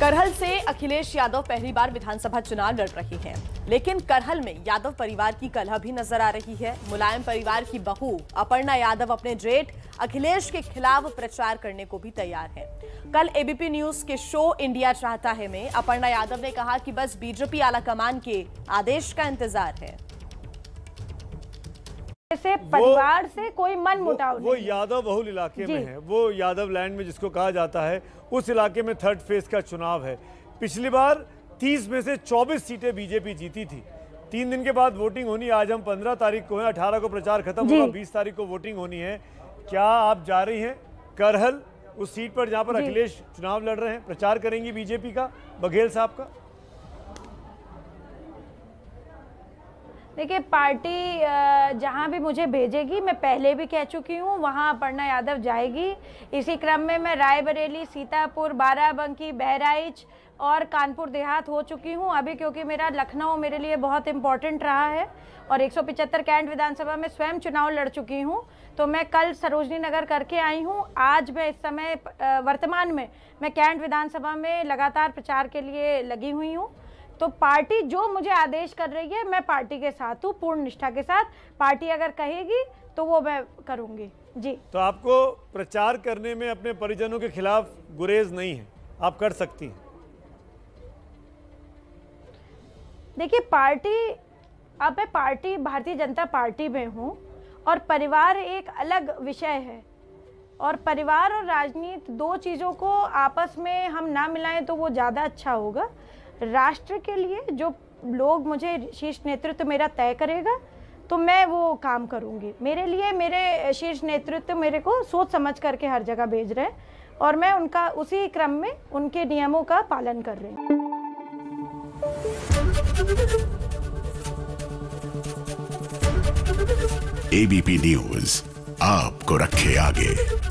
करहल से अखिलेश यादव पहली बार विधानसभा चुनाव लड़ रहे हैं लेकिन करहल में यादव परिवार की कलह भी नजर आ रही है मुलायम परिवार की बहू अपर्णा यादव अपने जेठ अखिलेश के खिलाफ प्रचार करने को भी तैयार है कल एबीपी न्यूज के शो इंडिया चाहता है में अपर्णा यादव ने कहा कि बस बीजेपी आलाकमान के आदेश का इंतजार है से परिवार से कोई मन मुटाव वो, वो यादव बहुल इलाके में है वो यादव लैंड में जिसको कहा जाता है उस इलाके में थर्ड फेज का चुनाव है पिछली बार 30 में से 24 सीटें बीजेपी जीती थी तीन दिन के बाद वोटिंग होनी आज हम 15 तारीख को है 18 को प्रचार खत्म होगा 20 तारीख को वोटिंग होनी है क्या आप जा रही हैं करहल उस सीट पर जहाँ पर अखिलेश चुनाव लड़ रहे हैं प्रचार करेंगी बीजेपी का बघेल साहब का देखिए पार्टी जहाँ भी मुझे भेजेगी मैं पहले भी कह चुकी हूँ वहाँ अपर्णा यादव जाएगी इसी क्रम में मैं रायबरेली सीतापुर बाराबंकी बहराइच और कानपुर देहात हो चुकी हूँ अभी क्योंकि मेरा लखनऊ मेरे लिए बहुत इम्पॉर्टेंट रहा है और 175 कैंट विधानसभा में स्वयं चुनाव लड़ चुकी हूँ तो मैं कल सरोजनी नगर करके आई हूँ आज मैं इस समय वर्तमान में मैं कैंट विधानसभा में लगातार प्रचार के लिए लगी हुई हूँ तो पार्टी जो मुझे आदेश कर रही है मैं पार्टी के साथ हूँ पूर्ण निष्ठा के साथ पार्टी अगर कहेगी तो वो मैं करूँगी जी तो आपको प्रचार करने में अपने परिजनों के खिलाफ गुरेज नहीं है आप कर सकती हैं देखिए पार्टी अब मैं पार्टी भारतीय जनता पार्टी में हूँ और परिवार एक अलग विषय है और परिवार और राजनीति दो चीज़ों को आपस में हम ना मिलाएं तो वो ज़्यादा अच्छा होगा राष्ट्र के लिए जो लोग मुझे शीर्ष नेतृत्व मेरा तय करेगा तो मैं वो काम करूँगी मेरे लिए मेरे शीर्ष नेतृत्व मेरे को सोच समझ करके हर जगह भेज रहे हैं और मैं उनका उसी क्रम में उनके नियमों का पालन कर रही हूँ एबीपी न्यूज आपको रखे आगे